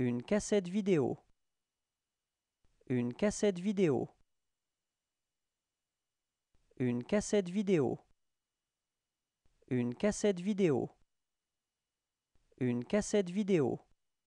Une cassette vidéo. Une cassette vidéo. Une cassette vidéo. Une cassette vidéo. Une cassette vidéo.